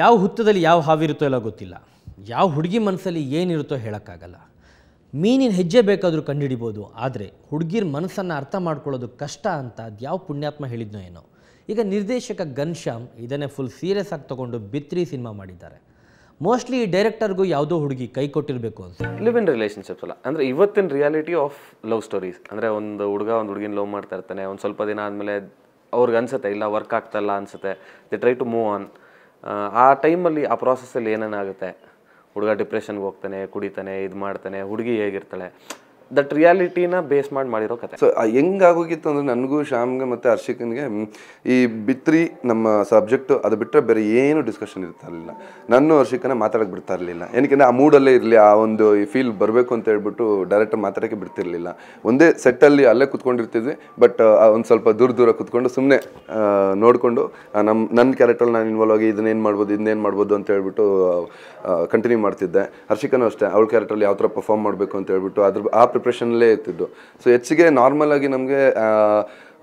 ಯಾವ ಹುತ್ತದಲ್ಲಿ ಯಾವ ಹಾವಿರುತ್ತೋ ಎಲ್ಲ ಗೊತ್ತಿಲ್ಲ ಯಾವ ಹುಡುಗಿ ಮನಸ್ಸಲ್ಲಿ ಏನಿರುತ್ತೋ ಹೇಳೋಕ್ಕಾಗಲ್ಲ ಮೀನಿನ ಹೆಜ್ಜೆ ಬೇಕಾದರೂ ಕಂಡುಹಿಡಿಬೋದು ಆದರೆ ಹುಡುಗಿರ ಮನಸ್ಸನ್ನು ಅರ್ಥ ಮಾಡ್ಕೊಳ್ಳೋದು ಕಷ್ಟ ಅಂತ ಅದು ಯಾವ ಪುಣ್ಯಾತ್ಮ ಹೇಳಿದ್ನೋ ಏನೋ ಈಗ ನಿರ್ದೇಶಕ ಘನ್ಶ್ಯಾಮ್ ಇದನ್ನೇ ಫುಲ್ ಸೀರಿಯಸ್ ಆಗಿ ತೊಗೊಂಡು ಬಿತ್ರಿ ಸಿನಿಮಾ ಮಾಡಿದ್ದಾರೆ ಮೋಸ್ಟ್ಲಿ ಈ ಡೈರೆಕ್ಟರ್ಗೂ ಯಾವುದೋ ಹುಡುಗಿ ಕೈ ಕೊಟ್ಟಿರಬೇಕು ಅಂತ ಲಿವ್ ಇನ್ ರಿಲೇಷನ್ಶಿಪ್ಸ್ ಅಲ್ಲ ಅಂದರೆ ಇವತ್ತಿನ ರಿಯಾಲಿಟಿ ಆಫ್ ಲವ್ ಸ್ಟೋರೀಸ್ ಅಂದರೆ ಒಂದು ಹುಡುಗ ಒಂದು ಹುಡುಗಿನ ಲವ್ ಮಾಡ್ತಾ ಇರ್ತಾನೆ ಒಂದು ಸ್ವಲ್ಪ ದಿನ ಆದಮೇಲೆ ಅವ್ರಿಗೆ ಅನ್ಸುತ್ತೆ ಇಲ್ಲ ವರ್ಕ್ ಆಗ್ತಲ್ಲ ಅನ್ಸುತ್ತೆ the try to move on ಆ ಟೈಮಲ್ಲಿ ಆ ಪ್ರಾಸೆಸ್ಸಲ್ಲಿ ಏನೇನಾಗುತ್ತೆ ಹುಡುಗ ಡಿಪ್ರೆಷನ್ಗೆ ಹೋಗ್ತಾನೆ ಕುಡಿತಾನೆ ಇದು ಮಾಡ್ತಾನೆ ಹುಡುಗಿ ಹೇಗಿರ್ತಾಳೆ ದಟ್ ರಿಯಾಲಿಟಿನ ಬೇಸ್ ಮಾಡಿ ಮಾಡಿರೋ ಕತೆ ಸೊ ಹೆಂಗಾಗೋಗಿತ್ತು ಅಂದರೆ ನನಗೂ ಶ್ಯಾಮ್ಗೆ ಮತ್ತು ಹರ್ಷಿಕನ್ಗೆ ಈ ಬಿತ್ರಿ ನಮ್ಮ ಸಬ್ಜೆಕ್ಟು ಅದು ಬಿಟ್ಟರೆ ಬೇರೆ ಏನು ಡಿಸ್ಕಷನ್ ಇರ್ತಾ ಇರಲಿಲ್ಲ ನಾನು ಹರ್ಷಿಕನ ಮಾತಾಡಕ್ಕೆ ಬಿಡ್ತಾ ಇರಲಿಲ್ಲ ಏನಕ್ಕೆ ಆ ಮೂಡಲ್ಲೇ ಇರಲಿ ಆ ಒಂದು ಈ ಫೀಲ್ ಬರಬೇಕು ಅಂತ ಹೇಳ್ಬಿಟ್ಟು ಡೈರೆಕ್ಟರ್ ಮಾತಾಡೋಕ್ಕೆ ಬಿಡ್ತಿರ್ಲಿಲ್ಲ ಒಂದೇ ಸೆಟ್ಟಲ್ಲಿ ಅಲ್ಲೇ ಕುತ್ಕೊಂಡಿರ್ತಿದ್ವಿ ಬಟ್ ಒಂದು ಸ್ವಲ್ಪ ದೂರ ದೂರ ಕುತ್ಕೊಂಡು ಸುಮ್ಮನೆ ನೋಡಿಕೊಂಡು ನಮ್ಮ ನನ್ನ ಕ್ಯಾರೆಕ್ಟ್ರಲ್ಲಿ ನಾನು ಇನ್ವಾಲ್ವ್ ಆಗಿ ಇದನ್ನೇನು ಮಾಡ್ಬೋದು ಇನ್ನೇನು ಮಾಡ್ಬೋದು ಅಂತ ಹೇಳ್ಬಿಟ್ಟು ಕಂಟಿನ್ಯೂ ಮಾಡ್ತಿದ್ದೆ ಹರ್ಷಿಕನೂ ಅಷ್ಟೇ ಅವಳ ಕ್ಯಾರೆಕ್ಟ್ರಲ್ಲಿ ಯಾವ ಥರ ಪರ್ಫಾರ್ಮ್ ಮಾಡಬೇಕು ಅಂತ ಹೇಳ್ಬಿಟ್ಟು ಅದ್ರ ಆ ಪ್ರಿಪ್ರೇಷನ್ಲೇ ಇರ್ತಿದ್ದು ಸೊ ಹೆಚ್ಚಿಗೆ ನಾರ್ಮಲ್ ಆಗಿ ನಮಗೆ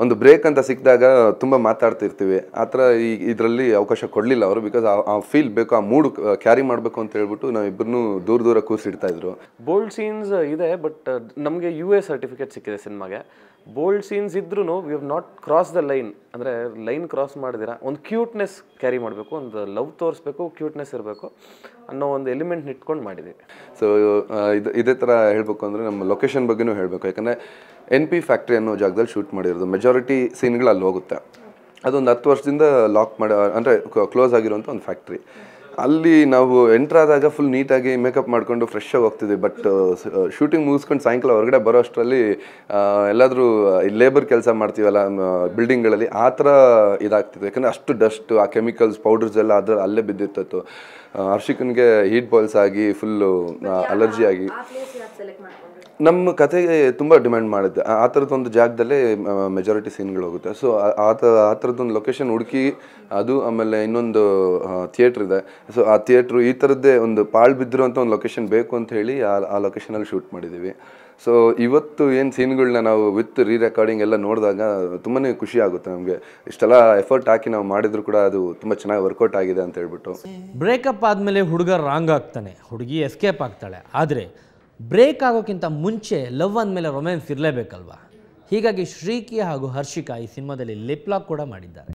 ಒಂದು ಬ್ರೇಕ್ ಅಂತ ಸಿಕ್ಕಿದಾಗ ತುಂಬ ಮಾತಾಡ್ತಿರ್ತೀವಿ ಆ ಥರ ಈ ಇದರಲ್ಲಿ ಅವಕಾಶ ಕೊಡಲಿಲ್ಲ ಅವರು ಬಿಕಾಸ್ ಆ ಫೀಲ್ ಬೇಕು ಆ ಮೂಡ್ ಕ್ಯಾರಿ ಮಾಡಬೇಕು ಅಂತ ಹೇಳ್ಬಿಟ್ಟು ನಾವಿಬ್ಬರನ್ನೂ ದೂರ ದೂರ ಕೂಸಿಡ್ತಾ ಇದ್ರು ಬೋಲ್ಡ್ ಸೀನ್ಸ್ ಇದೆ ಬಟ್ ನಮಗೆ ಯು ಎ ಸರ್ಟಿಫಿಕೇಟ್ ಸಿಕ್ಕಿದೆ ಸಿನಿಮಾಗೆ ಬೋಲ್ಡ್ ಸೀನ್ಸ್ ಇದ್ರೂ we have not cross the line ಅಂದರೆ ಲೈನ್ ಕ್ರಾಸ್ ಮಾಡಿದಿರ ಒಂದು ಕ್ಯೂಟ್ನೆಸ್ ಕ್ಯಾರಿ ಮಾಡಬೇಕು ಒಂದು ಲವ್ ತೋರಿಸ್ಬೇಕು ಕ್ಯೂಟ್ನೆಸ್ ಇರಬೇಕು ಅನ್ನೋ ಒಂದು ಎಲಿಮೆಂಟ್ ಇಟ್ಕೊಂಡು ಮಾಡಿದ್ದೀವಿ ಸೊ ಇದು ಇದೇ ಥರ ಹೇಳಬೇಕು ಅಂದರೆ ನಮ್ಮ ಲೊಕೇಶನ್ ಬಗ್ಗೆನೂ ಹೇಳಬೇಕು ಯಾಕಂದರೆ ಎನ್ ಪಿ ಫ್ಯಾಕ್ಟ್ರಿ ಅನ್ನೋ ಜಾಗದಲ್ಲಿ ಶೂಟ್ ಮಾಡಿರೋದು ಮೆಜಾರಿಟಿ ಸೀನ್ಗಳು ಅಲ್ಲಿ ಹೋಗುತ್ತೆ ಅದೊಂದು ಹತ್ತು ವರ್ಷದಿಂದ ಲಾಕ್ ಮಾಡಿ ಅಂದರೆ ಕ್ಲೋಸ್ ಆಗಿರುವಂಥ ಒಂದು ಫ್ಯಾಕ್ಟ್ರಿ ಅಲ್ಲಿ ನಾವು ಎಂಟರ್ ಆದಾಗ ಫುಲ್ ನೀಟಾಗಿ ಮೇಕಪ್ ಮಾಡಿಕೊಂಡು ಫ್ರೆಶ್ ಆಗಿ ಹೋಗ್ತಿದ್ವಿ ಬಟ್ ಶೂಟಿಂಗ್ uh, uh, ಮುಗಿಸ್ಕೊಂಡು ಸಾಯಂಕಾಲ ಹೊರಗಡೆ ಬರೋ ಅಷ್ಟರಲ್ಲಿ ಎಲ್ಲಾದರೂ ಲೇಬರ್ ಕೆಲಸ ಮಾಡ್ತೀವಲ್ಲ ಬಿಲ್ಡಿಂಗ್ಗಳಲ್ಲಿ ಆ ಥರ ಇದಾಗ್ತಿದೆ ಯಾಕಂದರೆ ಅಷ್ಟು ಡಸ್ಟ್ ಆ ಕೆಮಿಕಲ್ಸ್ ಪೌಡರ್ಸ್ ಎಲ್ಲ ಅದರ ಅಲ್ಲೇ ಬಿದ್ದಿತ್ತು ಹರ್ಷಿಕನ್ಗೆ ಹೀಟ್ ಬಾಯ್ಲ್ಸ್ ಆಗಿ ಫುಲ್ಲು ಅಲರ್ಜಿ ಆಗಿ ನಮ್ಮ ಕತೆಗೆ ತುಂಬ ಡಿಮ್ಯಾಂಡ್ ಮಾಡುತ್ತೆ ಆ ಥರದ್ದೊಂದು ಜಾಗದಲ್ಲೇ ಮೆಜಾರಿಟಿ ಸೀನ್ಗಳು ಹೋಗುತ್ತೆ ಸೊ ಆ ಆ ಥರದ್ದೊಂದು ಲೊಕೇಶನ್ ಹುಡುಕಿ ಅದು ಆಮೇಲೆ ಇನ್ನೊಂದು ಥಿಯೇಟ್ರ್ ಇದೆ ಸೊ ಆ ಥಿಯೇಟ್ರು ಈ ಥರದ್ದೇ ಒಂದು ಪಾಳು ಬಿದ್ದಿರುವಂಥ ಒಂದು ಲೊಕೇಶನ್ ಬೇಕು ಅಂತ ಹೇಳಿ ಆ ಆ ಲೊಕೇಶನಲ್ಲಿ ಶೂಟ್ ಮಾಡಿದ್ದೀವಿ ಸೊ ಇವತ್ತು ಏನು ಸೀನ್ಗಳನ್ನ ನಾವು ವಿತ್ ರೀ ರೆಕಾರ್ಡಿಂಗ್ ಎಲ್ಲ ನೋಡಿದಾಗ ತುಂಬಾ ಖುಷಿ ಆಗುತ್ತೆ ನಮಗೆ ಇಷ್ಟೆಲ್ಲ ಎಫರ್ಟ್ ಹಾಕಿ ನಾವು ಮಾಡಿದ್ರು ಕೂಡ ಅದು ತುಂಬ ಚೆನ್ನಾಗಿ ವರ್ಕೌಟ್ ಆಗಿದೆ ಅಂತ ಹೇಳ್ಬಿಟ್ಟು ಬ್ರೇಕಪ್ ಆದಮೇಲೆ ಹುಡುಗ ರಾಂಗ್ ಆಗ್ತಾನೆ ಹುಡುಗಿ ಎಸ್ಕೇಪ್ ಆಗ್ತಾಳೆ ಆದರೆ ಬ್ರೇಕ್ ಆಗೋಕ್ಕಿಂತ ಮುಂಚೆ ಲವ್ ಅಂದಮೇಲೆ ರೊಮ್ಯಾನ್ಸ್ ಇರಲೇಬೇಕಲ್ವಾ ಹೀಗಾಗಿ ಶ್ರೀಕಿ ಹಾಗೂ ಹರ್ಷಿಕಾ ಈ ಸಿನಿಮಾದಲ್ಲಿ ಲಿಪ್ಲಾಕ್ ಕೂಡ ಮಾಡಿದ್ದಾರೆ